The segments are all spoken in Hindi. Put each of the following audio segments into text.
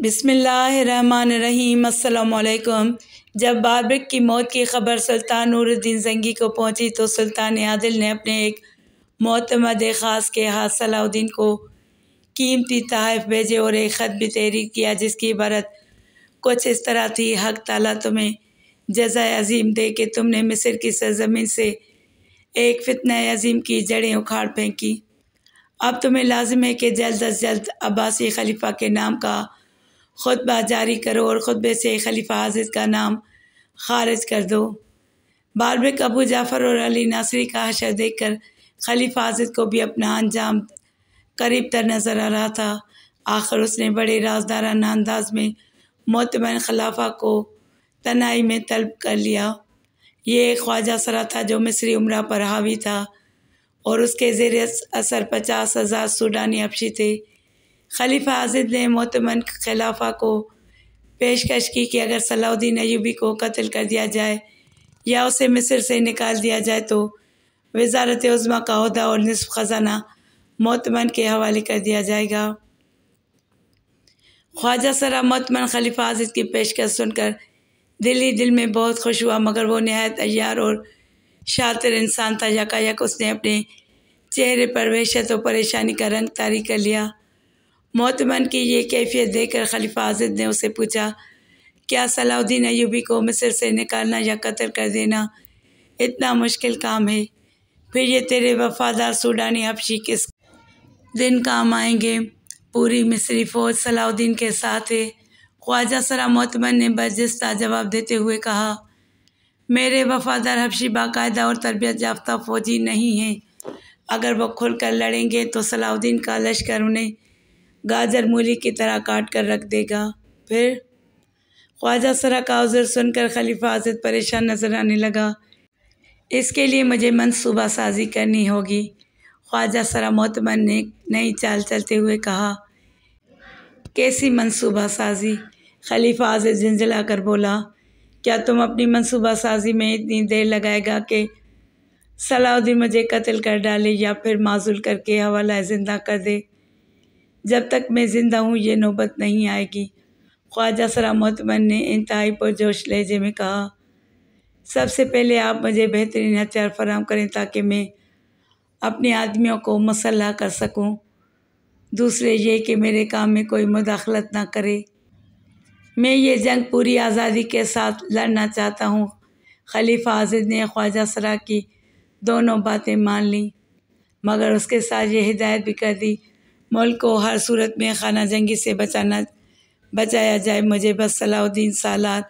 बिसमीम अल्लाम जब बाबिक की मौत की खबर सुल्तान नूरुद्दीन जंगी को पहुंची तो सुल्तान आदिल ने अपने एक मोतमद ख़ास के हाथ सलाउद्दीन को कीमती तहफ़ भेजे और एक ख़त भी तहरीर किया जिसकी इबारत कुछ इस तरह थी हक ताला तुम्हें जजा अजीम दे के तुमने मिस्र की सरजमीन से एक फितना अजीम की जड़ें उखाड़ फेंकी अब तुम्हें लाजम है कि जल्द अज जल्द अब्बासी खलीफा के नाम का खुतबा जारी करो और खुतबे से खलीफा हाजिज का नाम खारिज कर दो में अबू जाफ़र और अली नासरी का हशर देख कर खलीफा हाजिद को भी अपना अंजाम करीब तर नज़र आ रहा था आखिर उसने बड़े राजदाराना अंदाज में मतमन खलाफा को तनाई में तलब कर लिया ये एक ख्वाजा सरा था जो मिस्री उम्र पर हावी था और उसके जेर असर पचास हज़ार सूडानी अफशी थे खलीफा आजिद ने मोतमन खिलाफा को पेशकश की कि अगर सलाउद्दीन अयूबी को कत्ल कर दिया जाए या उसे मिस्र से निकाल दिया जाए तो वजारत उज़मा का अहदा और नसफ़ ख़जाना मोतमन के हवाले कर दिया जाएगा ख्वाजा सरा मोतमन खलीफा आजिद की पेशकश सुनकर दिल्ली दिल में बहुत खुश हुआ मगर वो नहायत अयार और शातिर इंसान था यकायक उसने अपने चेहरे पर वहशत और परेशानी का रंग तारी कर लिया मोतमन की ये कैफियत देखकर खलीफा आजिद ने उसे पूछा क्या सलाउद्दीन अयूबी को मिस्र से निकालना या कत्ल कर देना इतना मुश्किल काम है फिर ये तेरे वफादार सूडानी हफशी किस दिन काम आएंगे पूरी मिस्री फौज सलाउद्दीन के साथ है ख्वाजा सरा मोतमन ने बर्जिस्ता जवाब देते हुए कहा मेरे वफादार हफशी बाकायदा और तरबियत याफ्ता फौजी नहीं हैं अगर वो खुल कर लड़ेंगे तो सलाउद्दीन का लश्कर उन्हें गाजर मूली की तरह काट कर रख देगा फिर ख्वाजा सरा का उज़र सुनकर खलीफा आजद परेशान नजर आने लगा इसके लिए मुझे मनसूबा साजी करनी होगी ख्वाजा सरा मोतमन ने नई चाल चलते हुए कहा कैसी मनसूबा साजी खलीफा आजद झंझला कर बोला क्या तुम अपनी मनसूबा साजी में इतनी देर लगाएगा कि सलाउद्दीन मुझे कत्ल कर डाले या फिर माजूल करके हवाला जिंदा कर दे जब तक मैं ज़िंदा हूँ ये नौबत नहीं आएगी ख्वाजा सरा मोहतमन ने इंतहाई पुरजोश लहजे में कहा सबसे पहले आप मुझे बेहतरीन हथियार फराम करें ताकि मैं अपने आदमियों को मसल्ला कर सकूं। दूसरे ये कि मेरे काम में कोई मुदाखलत ना करे मैं ये जंग पूरी आज़ादी के साथ लड़ना चाहता हूँ खलीफा आजिद ने ख्वाजा सरा की दोनों बातें मान लीं मगर उसके साथ ये हिदायत भी कर दी मुल्क को हर सूरत में खाना जंगी से बचाना बचाया जाए मुझे बस सलाउद्दीन सालार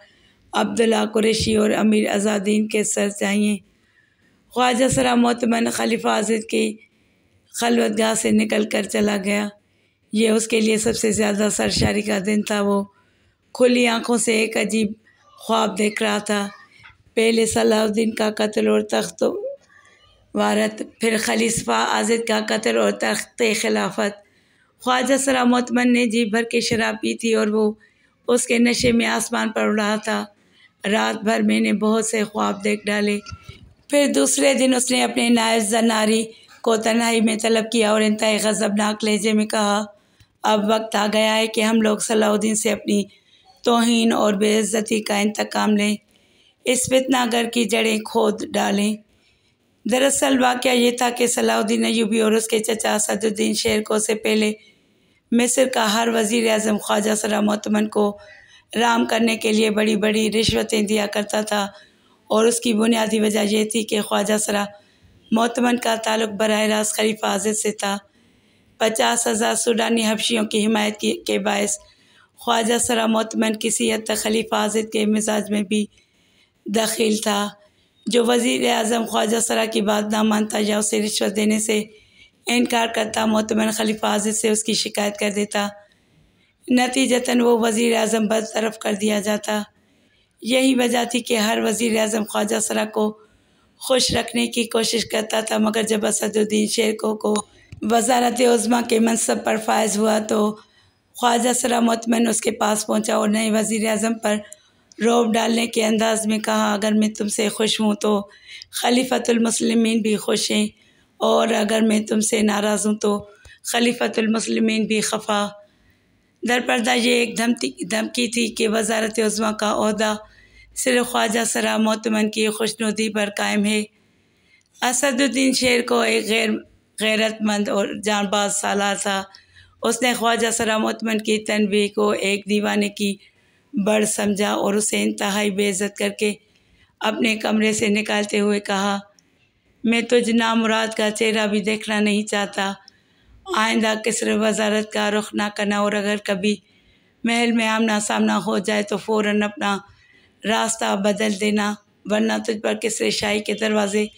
अब्दुल्ला कुरेशी और अमीर आज़ादीन के सर चाहिए ख्वाजा सरा मोतमन खलीफा आजिद की खलवत गाह से निकल कर चला गया ये उसके लिए सबसे ज़्यादा सरशारी का दिन था वो खुली आँखों से एक अजीब ख्वाब देख रहा था पहले सलाउद्दीन का कत्ल और तख्त वारत फिर खलीफा आजिद का कत्ल और तख्त खिलाफत ख्वाजा सरा सलामतमन ने जी भर के शराब पी थी और वो उसके नशे में आसमान पर उड़ा था रात भर मैंने बहुत से ख्वाब देख डाले फिर दूसरे दिन उसने अपने नायब जनारी को तन्हाई में तलब किया और इंतहाई गज़बनाक लहजे में कहा अब वक्त आ गया है कि हम लोग सलाउद्दीन से अपनी तोहन और बेइज्जती का इंतकाम लें इस फितनागर की जड़ें खोद डालें दरअसल वाक़ ये था कि सलाउद्दीन अयूबी और उसके चचा असदुद्दीन को से पहले मिस्र का हर वज़ी अजम ख्वाजा सलामतमन को राम करने के लिए बड़ी बड़ी रिश्वतें दिया करता था और उसकी बुनियादी वजह यह थी कि ख्वाजा सरा मोतमन का ताल्लुक बरह रास्त खलीफा आजद से था पचास हज़ार सूडानी हफशियों की हिमायत की, के बायस ख्वाजा सरा मोतमन किसी हद तक खलीफा आजद के मिजाज में भी दखील था जो वजीर अजम ख्वाजा सरा की बात ना मानता या उसे रिश्वत देने से इनकार करता मतमन खलीफा आजिद से उसकी शिकायत कर देता नतीजतन वो वजीर अजम बरतरफ कर दिया जाता यही वजह थी कि हर वज़ी अजम ख्वाजा सरा को खुश रखने की कोशिश करता था मगर जब असदुद्दीन शेरको को वजारत उज़मा के मनसब पर फायज हुआ तो ख्वाजा सरा मतमिन उसके पास पहुँचा और नए वज़ी अजम पर रोब डालने के अंदाज़ में कहा अगर मैं तुमसे खुश हूँ तो खलीफतुलमसलमिन भी खुश हैं और अगर मैं तुमसे नाराज़ हूँ तो खलीफतुलमसलमिन भी खफा दरपर्दा ये एक धमकी धमकी थी कि वजारत उज़मा का अहदा सिर्फ ख्वाजा सरा मोतमन की खुशनुदी पर कायम है असदुद्दीन शेर को एक गैर गैरतमंद और जानबाज सालार था उसने ख्वाजा सरा मोतमन की तनवी को एक दीवाने की बड़ समझा और उसे इंतहाई बेइज्जत करके अपने कमरे से निकालते हुए कहा मैं तुझ नामुराद का चेहरा भी देखना नहीं चाहता आइंदा किसर वजारत का रुख ना करना और अगर कभी महल में आमना सामना हो जाए तो फ़ौर अपना रास्ता बदल देना वरना तुझ पर किसरे शाही के दरवाज़े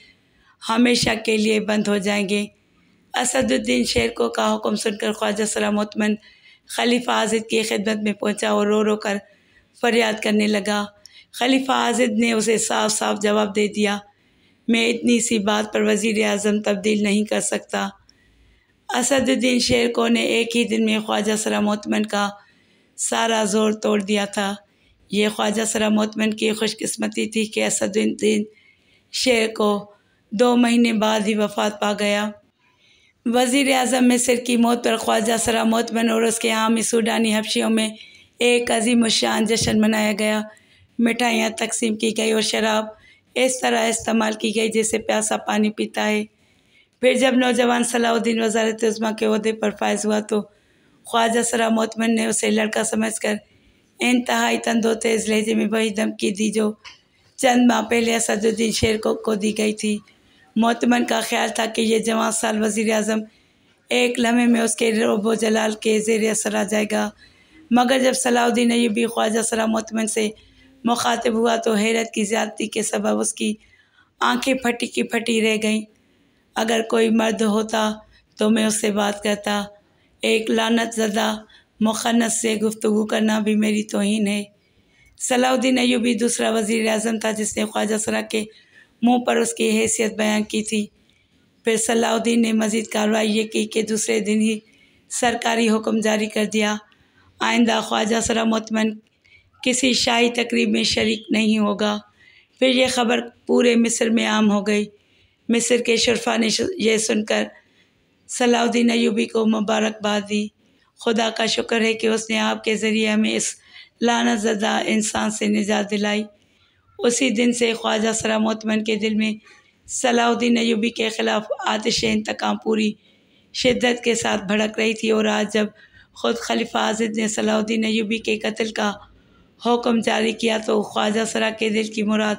हमेशा के लिए बंद हो जाएंगे असदुद्दीन शेर को का हुक्म सुनकर ख्वाजा सलामतमन खलीफा आजिद की खिदमत में पहुँचा और रो रो कर फरियाद करने लगा खलीफा आजद ने उसे साफ साफ जवाब दे दिया मैं इतनी सी बात पर वजीर अजम तब्दील नहीं कर सकता असदुद्दीन शेर को ने एक ही दिन में ख्वाजा सरा मोतमन का सारा जोर तोड़ दिया था यह ख्वाजा सरा मोतमन की खुशकस्मती थी कि असदुद्दीन शेर को दो महीने बाद ही वफात पा गया वज़ी अजम मिसर की मौत पर ख्वाजा सरा मोतमन और उसके आम सूडानी हफ्शियों में एक अजीम शान जश्न मनाया गया मिठाइयाँ तकसीम की गई और शराब इस तरह इस्तेमाल की गई जैसे प्यासा पानी पीता है फिर जब नौजवान सलाहुद्दीन वजारत उस्मा के अहदे पर फायज हुआ तो ख्वाजा सरा मोतमन ने उसे लड़का समझ कर इंतहाई तंदो तेज़ लहजे में वही धमकी दी जो चंद माह पहले असदुद्दीन शेर को, को दी गई थी मोतमन का ख्याल था कि यह जवान साल वज़ी अजम एक लम्हे में उसके रोबो जलाल के जेर असर आ जाएगा मगर जब सलाउद्दीन अयूबी ख्वाजा सलामतमन से मुखातब हुआ तो हैरत की ज़्यादती के सबब उसकी आंखें फटी की फटी रह गईं अगर कोई मर्द होता तो मैं उससे बात करता एक लानत ज़दा मुखनस से गुफ्तु करना भी मेरी तोहन है सलाउद्दीन अयूबी दूसरा वजीर अजम था जिसने ख्वाजा सरा के मुँह पर उसकी हैसियत बयान की थी फिर सलाउद्दीन ने मज़ीद कार्रवाई ये की कि दूसरे दिन ही सरकारी हुक्म जारी कर दिया आइंदा ख्वाजा सरमतमन किसी शाही तकरीब में शरीक नहीं होगा फिर यह खबर पूरे मिस्र में आम हो गई मिस्र के शरफा ने यह सुनकर सलाउद्दीन अयूबी को मुबारकबाद दी खुदा का शुक्र है कि उसने आपके ज़रिए हमें इस लाना जदा इंसान से निजात दिलाई उसी दिन से ख्वाजा सरा सलामतमन के दिल में सलाउद्दीन अयूबी के ख़िलाफ़ आतिश इंतकाम पूरी शिद्दत के साथ भड़क रही थी और आज जब ख़ुद खलीफा आजिद ने सलाउद्दीन यूबी के कत्ल का हुक्म जारी किया तो ख्वाजा सरा के दिल की मुराद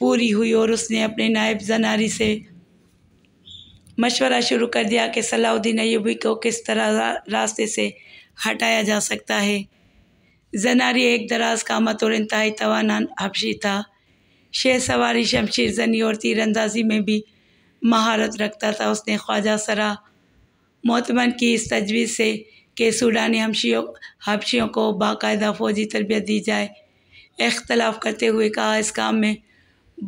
पूरी हुई और उसने अपने नायब जनारी से मशवरा शुरू कर दिया कि सलाउद्दीन यूबी को किस तरह रास्ते से हटाया जा सकता है जनारी एक दराज का मत और इंतहाई तवानान हफशी था शेर सवारी शमशीर जनी और तीरंदाजी में भी महारत रखता था उसने ख्वाजा सरा मोतमन की इस तजवीज़ से कि सूडानी हमशियों हबशियों को बाकायदा फ़ौजी तरबियत दी जाए इख्तलाफ करते हुए कहा इस काम में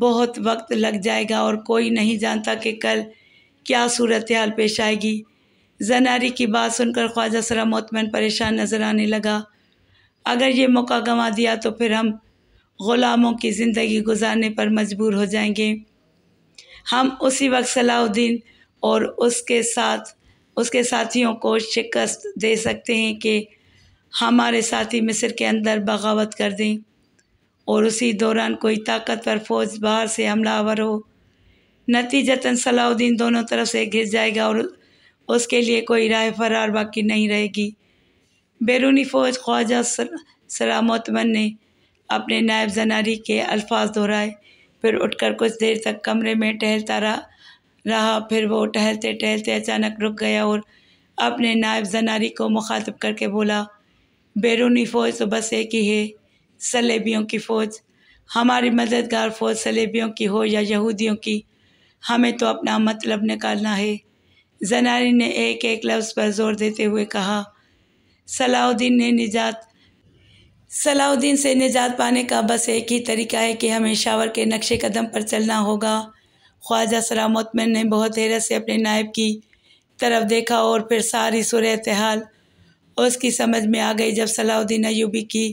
बहुत वक्त लग जाएगा और कोई नहीं जानता कि कल क्या सूरत हाल पेश आएगी जनारी की बात सुनकर ख्वाजा सरा मोतमन परेशान नज़र आने लगा अगर ये मौका गंवा दिया तो फिर हम ग़ुलामों की ज़िंदगी गुजारने पर मजबूर हो जाएंगे हम उसी वक्त सलाउद्दीन और उसके साथ उसके साथियों को शिकस्त दे सकते हैं कि हमारे साथी मिस्र के अंदर बगावत कर दें और उसी दौरान कोई ताकतवर फौज बाहर से हमलावर हो नतीजतन सलाउद्दीन दोनों तरफ से घिर जाएगा और उसके लिए कोई राय फरार बाकी नहीं रहेगी बैरूनी फ़ौज ख्वाजा सलामतमन ने अपने नायब जनारी के अल्फाज दोहराए फिर उठकर कुछ देर तक कमरे में टहलता रहा रहा फिर वो टहलते टहलते अचानक रुक गया और अपने नायब जनारी को मुखातब करके बोला बैरूनी फ़ौज तो बस एक ही है सलेबियों की फ़ौज हमारी मददगार फ़ौज सलेबियों की हो या यहूदियों की हमें तो अपना मतलब निकालना है जनारी ने एक एक लफ्ज़ पर जोर देते हुए कहा सलाउद्दीन ने निजात सलाउद्दीन से निजात पाने का बस एक ही तरीका है कि हमें शावर के नक्शे कदम पर चलना होगा ख्वाजा सलामत मैन ने बहुत हैरत से अपने नायब की तरफ देखा और फिर सारी सूरत हाल उसकी समझ में आ गई जब सलाउद्दीन अयूबी की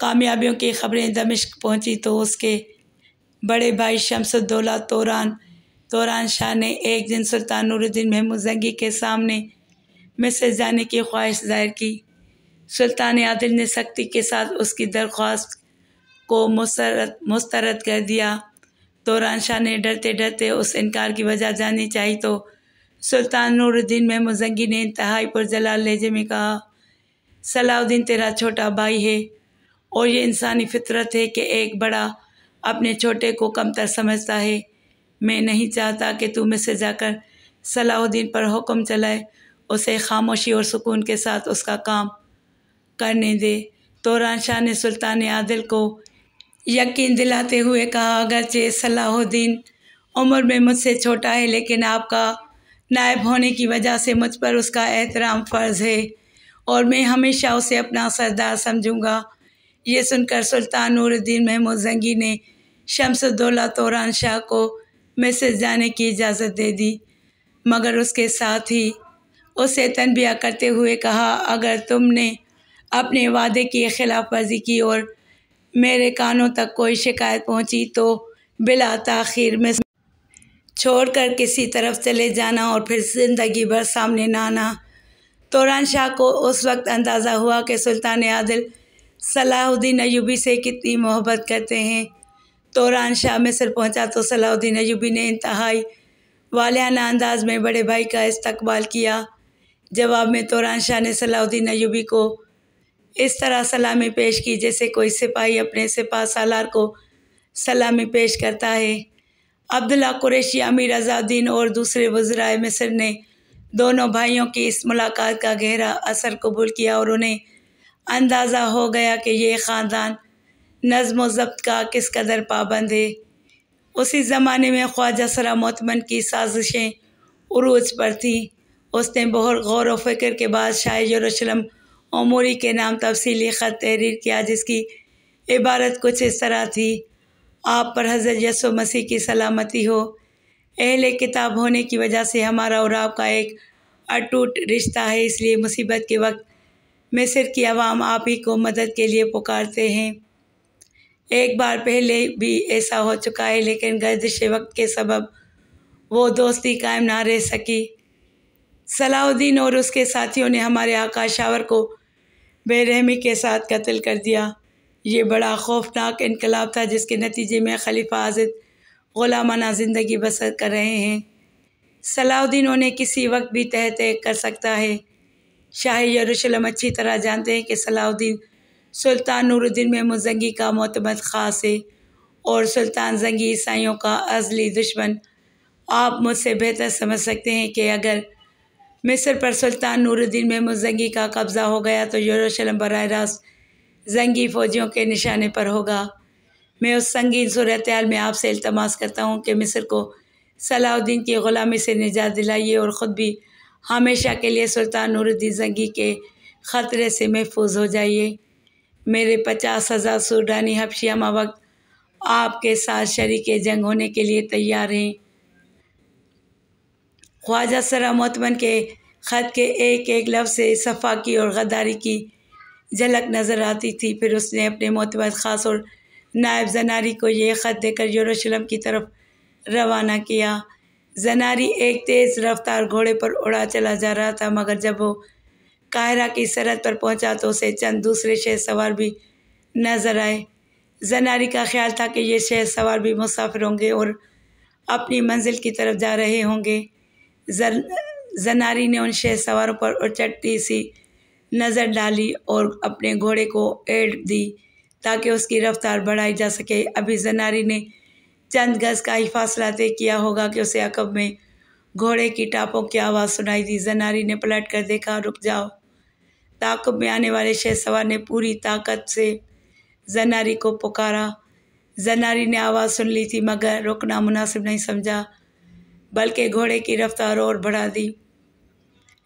कामयाबियों की खबरें दमिश्क पहुंची तो उसके बड़े भाई शमसुद्दौला तोरान तोरान शाह ने एक दिन सुल्तान नूरुद्दीन महमूद जंगी के सामने मिस्र जाने की ख्वाहिश जाहिर की सुल्तान आदिल ने सख्ती के साथ उसकी दरख्वास्त को मुस्रद मुस्तरद कर दिया तो रानशाह ने डरते डरते उस इनकार की वजह जाननी चाहिए तो सुल्तान नूरुद्दीन महमूजंगी ने इंतहाई पर जलाल लहजे में कहा सलाउद्दीन तेरा छोटा भाई है और ये इंसानी फितरत है कि एक बड़ा अपने छोटे को कमतर समझता है मैं नहीं चाहता कि तू मुझसे जाकर सलाउद्दीन पर हुक्म चलाए उसे खामोशी और सुकून के साथ उसका काम करने दे तो शाह ने सुल्तान आदिल को यकीन दिलाते हुए कहा अगरचे सलाहुद्दीन उम्र में मुझसे छोटा है लेकिन आपका नायब होने की वजह से मुझ पर उसका एहतराम फ़र्ज़ है और मैं हमेशा उसे अपना सरदार समझूंगा ये सुनकर सुल्तान नूरुद्दीन महमूद जंगी ने शमसुद्दौला तोरान शाह को मैसेज जाने की इजाज़त दे दी मगर उसके साथ ही उसे तनबिया करते हुए कहा अगर तुमने अपने वादे की खिलाफ वर्जी की और मेरे कानों तक कोई शिकायत पहुंची तो बिला तखिर में छोड़ कर किसी तरफ चले जाना और फिर ज़िंदगी भर सामने ना आना तोरान शाह को उस वक्त अंदाज़ा हुआ कि सुल्तान आदिल सलाहुद्दीन अयूबी से कितनी मोहब्बत करते हैं तोरान शाह मिस्र पहुंचा तो सलाहुद्दीन अयूबी ने इंतहाई वालियाना अंदाज में बड़े भाई का इस्तबाल किया जवाब में तोरान शाह ने सलाहुद्दीन अयूबी को इस तरह सलामी पेश की जैसे कोई सिपाही अपने सिपा सालार को सलामी पेश करता है अब्दुल्ला कुरेशी अमीर आज़ादीन और दूसरे वज्राय मिस्र ने दोनों भाइयों की इस मुलाकात का गहरा असर कबूल किया और उन्हें अंदाज़ा हो गया कि ये ख़ानदान नज़म ज़ब्त का किस कदर पाबंद है उसी ज़माने में ख्वाजा सरा मतमन की साजिशें उरूज पर थीं उसने बहुत गौर व फिक्र के बाद शाह यरूशलम अमूरी के नाम तफसीली ख़त तहरीर किया जिसकी इबारत कुछ इस तरह थी आप पर हज़रत यसो मसीह की सलामती हो अहल किताब होने की वजह से हमारा और आपका एक अटूट रिश्ता है इसलिए मुसीबत के वक्त मिस्र की आवाम आप ही को मदद के लिए पुकारते हैं एक बार पहले भी ऐसा हो चुका है लेकिन गर्दिश वक्त के सबब वो दोस्ती कायम ना रह सकी सलाउद्दीन और उसके साथियों ने हमारे आकाशावर को बेरहमी के साथ कत्ल कर दिया ये बड़ा खौफनाक इनकलाब था जिसके नतीजे में खलीफा आजद गुलामाना ज़िंदगी बसर कर रहे हैं सलाउद्दीन उन्हें किसी वक्त भी तह तय कर सकता है शाह यरूशलम अच्छी तरह जानते हैं कि सलाउद्दीन सुल्तान नूरुद्दीन में जंगी का मोतमद ख़ास है और सुल्तान जंगी ईसाइयों का अजली दुश्मन आप मुझसे बेहतर समझ सकते हैं कि अगर मिस्र पर सुल्तान नूरुद्दीन महमूद जंगी का कब्ज़ा हो गया तो यरूशलम बर रास्त जंगी फ़ौजियों के निशाने पर होगा मैं उस संगीन सूरत में आपसे अल्तमास करता हूँ कि मिस्र को सलाउद्दीन की ग़ुलामी से निजात दिलाइए और ख़ुद भी हमेशा के लिए सुल्तान नूरुद्दीन जंगी के ख़तरे से महफूज हो जाइए मेरे पचास हज़ार सूडानी हबशी वक्त आपके साथ शरीक जंग होने के लिए तैयार हैं ख्वाजा सरा मतमन के ख़त के एक एक लफ्ज़ से सफ़ा की और गद्दारी की झलक नज़र आती थी फिर उसने अपने मोतमद ख़ास और नायब जनारी को यह ख़त देकर यरूशलम की तरफ रवाना किया जनारी एक तेज़ रफ्तार घोड़े पर उड़ा चला जा रहा था मगर जब वो काहरा की सरहद पर पहुंचा तो उसे चंद दूसरे शेर सवार भी नज़र आए जनारी का ख्याल था कि ये शहर सवार भी मुसाफिर होंगे और अपनी मंजिल की तरफ जा रहे होंगे जर जनारी ने उन सवारों पर उचटती सी नज़र डाली और अपने घोड़े को एड दी ताकि उसकी रफ्तार बढ़ाई जा सके अभी जनारी ने चंद गज का ही फासला तय किया होगा कि उसे अकब में घोड़े की टापों की आवाज़ सुनाई दी जनारी ने पलट कर देखा रुक जाओ ताकब में आने वाले शेर सवार ने पूरी ताकत से जनारी को पुकारा जनारी ने आवाज़ सुन ली थी मगर रुकना मुनासिब नहीं समझा बल्कि घोड़े की रफ्तार और बढ़ा दी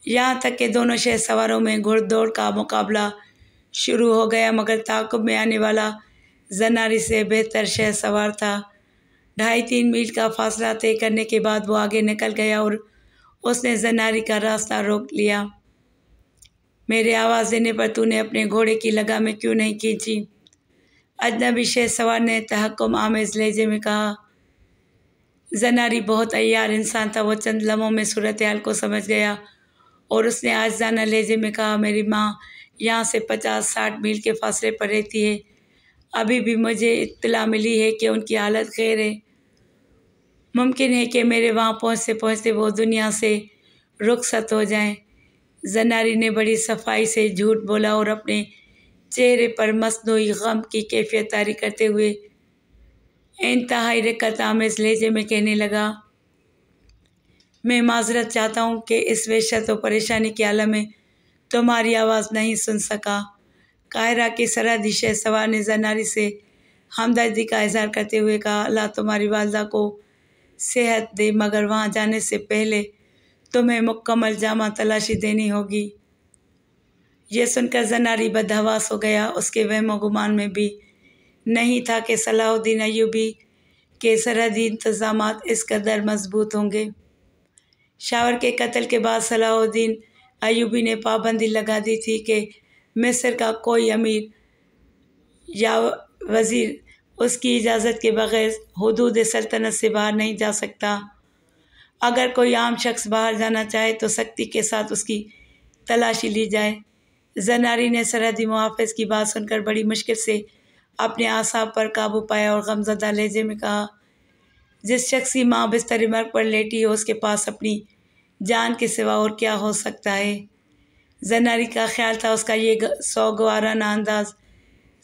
यहाँ तक कि दोनों शहर सवारों में घुड़दौड़ का मुकाबला शुरू हो गया मगर ताकुब में आने वाला जनारी से बेहतर शहर सवार था ढाई तीन मील का फासला तय करने के बाद वो आगे निकल गया और उसने जनारी का रास्ता रोक लिया मेरे आवाज़ देने पर तूने अपने घोड़े की लगामें क्यों नहीं खींची अजनबी शेर सवार ने तहकुम आमेज लहजे में कहा ज़नारी बहुत अयार इंसान था वो चंद लम्हों में सूरत हाल को समझ गया और उसने आज जाना लहजे में कहा मेरी माँ यहाँ से पचास साठ मील के फासले पर रहती है अभी भी मुझे इतला मिली है कि उनकी हालत खैर है मुमकिन है कि मेरे वहाँ पहुँचते पहुँचते वो दुनिया से रुखसत हो जाएं। जनारी ने बड़ी सफाई से झूठ बोला और अपने चेहरे पर मसनू गम की कैफियत तारी करते हुए इंतहाई रिक्कत आमेज लहजे में कहने लगा मैं माजरत चाहता हूँ कि इस वहशत और परेशानी के आलम में तुम्हारी आवाज़ नहीं सुन सका कायरा के सरहदी शह सवार ने जनारी से हमदर्दी का इजहार करते हुए कहा अल्लाह तुम्हारी वालदा को सेहत दे मगर वहाँ जाने से पहले तुम्हें मुकम्मल जामा तलाशी देनी होगी यह सुनकर जनारी बदहवास हो गया उसके वहमो गुमान में भी नहीं था कि सलाहुद्दीन अयूबी के सरहदी इंतजाम इस कदर मजबूत होंगे शावर के कत्ल के बाद सलाहुद्दीन अयूबी ने पाबंदी लगा दी थी कि मिस्र का कोई अमीर या वज़ीर उसकी इजाज़त के बगैर हदूद सल्तनत से बाहर नहीं जा सकता अगर कोई आम शख्स बाहर जाना चाहे तो सख्ती के साथ उसकी तलाशी ली जाए जनारी ने सरहदी मुहाफ़ की बात सुनकर बड़ी मुश्किल से अपने आसाब पर काबू पाया और गमजदा लहजे में कहा जिस शख्स की माँ बिस्तर मर्ग पर लेटी है उसके पास अपनी जान के सिवा और क्या हो सकता है जनारी का ख्याल था उसका ये सौगवाराना अंदाज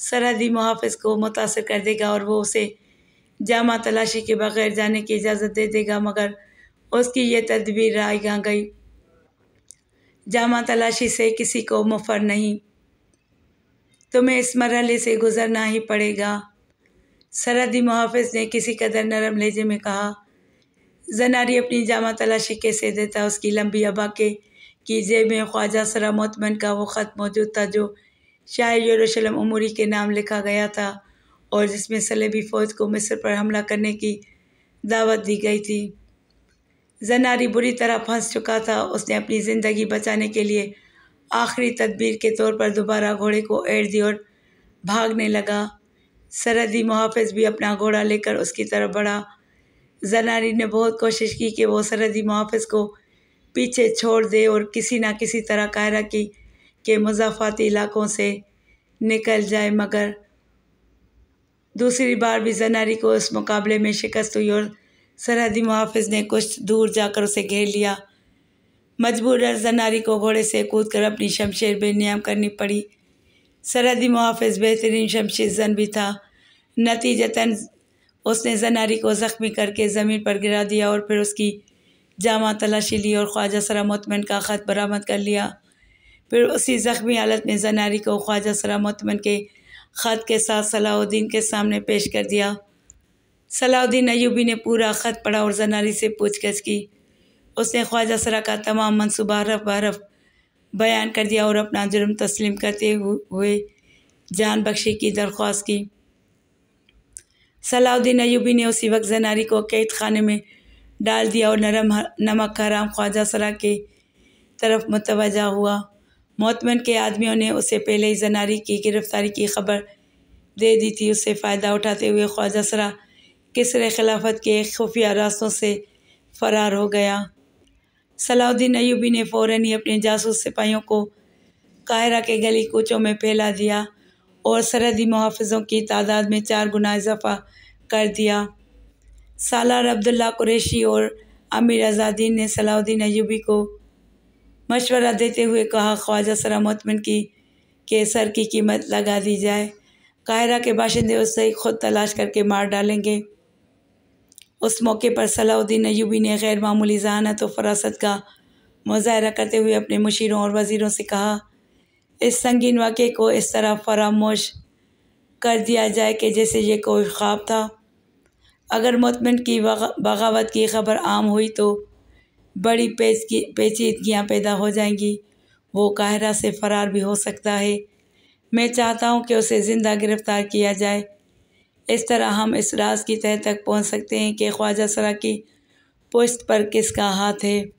सरहदी मुहाफ़ को मुतासर कर देगा और वो उसे जामा तलाशी के बगैर जाने की इजाज़त दे देगा मगर उसकी ये तदबीर राय गई जामा तलाशी से किसी को मुफर नहीं तुम्हें इस मरहले से गुजरना ही पड़ेगा सरहदी मुहाफ़ ने किसी कदर नरम लहजे में कहा जनारी अपनी जामा तलाशी कैसे देता उसकी लंबी अबा के की जेब में ख्वाजा सरा मोतमन का वो ख़त मौजूद था जो शाह यरूशलम उमूरी के नाम लिखा गया था और जिसमें सलेबी फ़ौज को मिस्र पर हमला करने की दावत दी गई थी जनारी बुरी तरह फंस चुका था उसने अपनी ज़िंदगी बचाने के लिए आखिरी तदबीर के तौर पर दोबारा घोड़े को एड़ दी और भागने लगा सरहदी मुहाफिज भी अपना घोड़ा लेकर उसकी तरफ बढ़ा जनारी ने बहुत कोशिश की कि वो सरहदी मुहाफिज को पीछे छोड़ दे और किसी ना किसी तरह कायरा की के मुजाफाती इलाकों से निकल जाए मगर दूसरी बार भी जनारी को इस मुकाबले में शिकस्त हुई और सरहदी मुहाफिज ने कुछ दूर जाकर उसे घेर लिया मजबूर जनारी को घोड़े से कूद कर अपनी शमशेर बेनियाम करनी पड़ी सरहदी मुहाफ़ बेहतरीन शमशेर जन भी था नतीजतन उसने जनारी को ज़ख्मी करके ज़मीन पर गिरा दिया और फिर उसकी जामा तलाशी ली और ख्वाजा सरा मतमन का ख़त बरामद कर लिया फिर उसी ज़ख्मी हालत में जनारी को ख्वाजा सरा मतमन के ख़त के साथ सलाउद्दीन के सामने पेश कर दिया सलाउद्दीन अयूबी ने पूरा ख़त पढ़ा और जनारी से गछ की उसने ख्वाजा सरा का तमाम मनसूबा रफ बारफ़ बयान कर दिया और अपना जुर्म तस्लीम करते हुए जान बख्शी की दरख्वास्त की सलाउद्दीन अयूबी ने उसी वक्त जनारी को कैद खाने में डाल दिया और नरम नमक हराम ख्वाजा सरा के तरफ मुतवजा हुआ मोतमन के आदमियों ने उसे पहले ही जनारी की गिरफ्तारी की खबर दे दी थी उससे फ़ायदा उठाते हुए ख्वाजा सरा किसरे खिलाफत के खुफिया रास्तों से फ़रार हो गया सलाउद्दीन अयूबी ने फ़ौरन ही अपने जासूस सिपाहियों को कायरा के गली कूचों में फैला दिया और सरहदी मुहाफ़ों की तादाद में चार गुना इजाफा कर दिया सालार अब्दुल्ला कुरेशी और आमिर आज़ादीन ने सलाउद्दीन अयूबी को मशवरा देते हुए कहा ख्वाजा सरा मतमिन की के सर की कीमत लगा दी जाए कायरा के बाशिंदे उससे खुद तलाश करके मार डालेंगे उस मौके पर सलाउद्दीन अयूबी ने गैर मामूली जहानत और फरासत का मुजाहरा करते हुए अपने मुशीरों और वज़ीरों से कहा इस संगीन वाक़े को इस तरह फरामोश कर दिया जाए कि जैसे ये कोई ख्वाब था अगर मतमिन की बगावत की खबर आम हुई तो बड़ी पेच की पेचीदगियाँ पैदा हो जाएंगी वो काहरा से फ़रार भी हो सकता है मैं चाहता हूँ कि उसे ज़िंदा गिरफ़्तार किया जाए इस तरह हम इस राज़ की तह तक पहुँच सकते हैं कि ख्वाजा सरा की पोस्ट पर किसका हाथ है